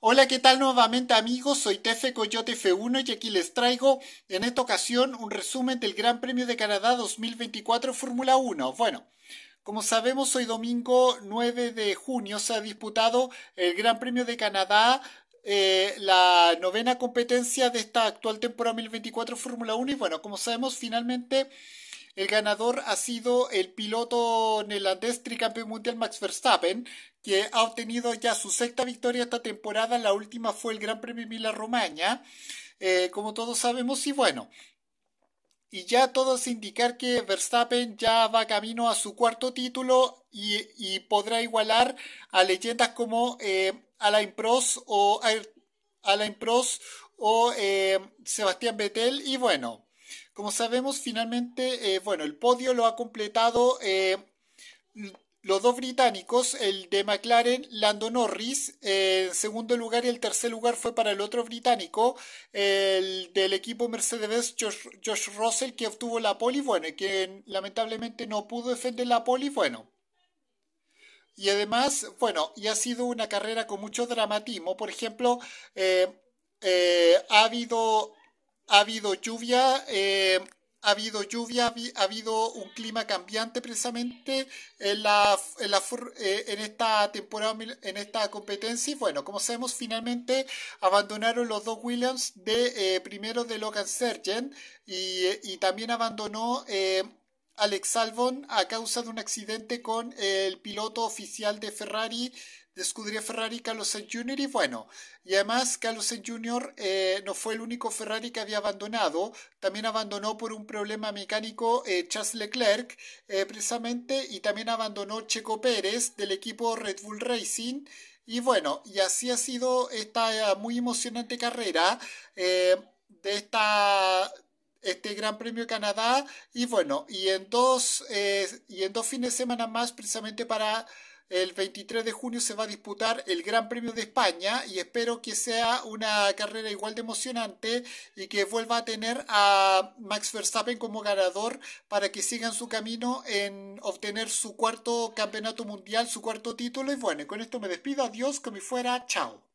Hola, ¿qué tal nuevamente amigos? Soy Tefe Coyote F1 y aquí les traigo en esta ocasión un resumen del Gran Premio de Canadá 2024 Fórmula 1. Bueno, como sabemos, hoy domingo 9 de junio se ha disputado el Gran Premio de Canadá eh, la novena competencia de esta actual temporada 2024 Fórmula 1 y bueno, como sabemos, finalmente el ganador ha sido el piloto neerlandés tricampeón mundial Max Verstappen, que ha obtenido ya su sexta victoria esta temporada. La última fue el Gran Premio Mila Romagna. Eh, como todos sabemos. Y bueno, y ya todo es indicar que Verstappen ya va camino a su cuarto título y, podrá igualar a leyendas como eh, Alain Prost o Alain Prost o eh, Sebastián Vettel y bueno como sabemos, finalmente, eh, bueno, el podio lo ha completado eh, los dos británicos, el de McLaren, Lando Norris, eh, en segundo lugar y el tercer lugar fue para el otro británico, el del equipo mercedes Josh, Russell, que obtuvo la poli, bueno, y quien lamentablemente no pudo defender la poli, bueno. Y además, bueno, y ha sido una carrera con mucho dramatismo, por ejemplo, ha habido eh, ha habido lluvia, ha habido lluvia, ha habido un clima cambiante precisamente en la, eh, en, esta temporada, en esta competencia. Y bueno, como sabemos, finalmente abandonaron los dos Williams de eh, primero de Logan Sergent y, también abandonó Alex Albon a causa de un accidente con el piloto oficial de Ferrari descubrí a Ferrari Carlos Sainz Jr. y bueno, y además Carlos Sainz Jr. Eh, no fue el único Ferrari que había abandonado, también abandonó por un problema mecánico eh, Charles Leclerc eh, precisamente y también abandonó Checo Pérez del equipo Red Bull Racing. Y bueno, y así ha sido esta muy emocionante carrera de esta este Gran Premio Canadá y bueno, y en dos y en dos fines de semana más precisamente para el 23 de junio se va a disputar el Gran Premio de España y espero que sea una carrera igual de emocionante y que vuelva a tener a Max Verstappen como ganador para que sigan su camino en obtener su cuarto campeonato mundial, su cuarto título. Y bueno, con esto me despido. Adiós, como fuera. Chao.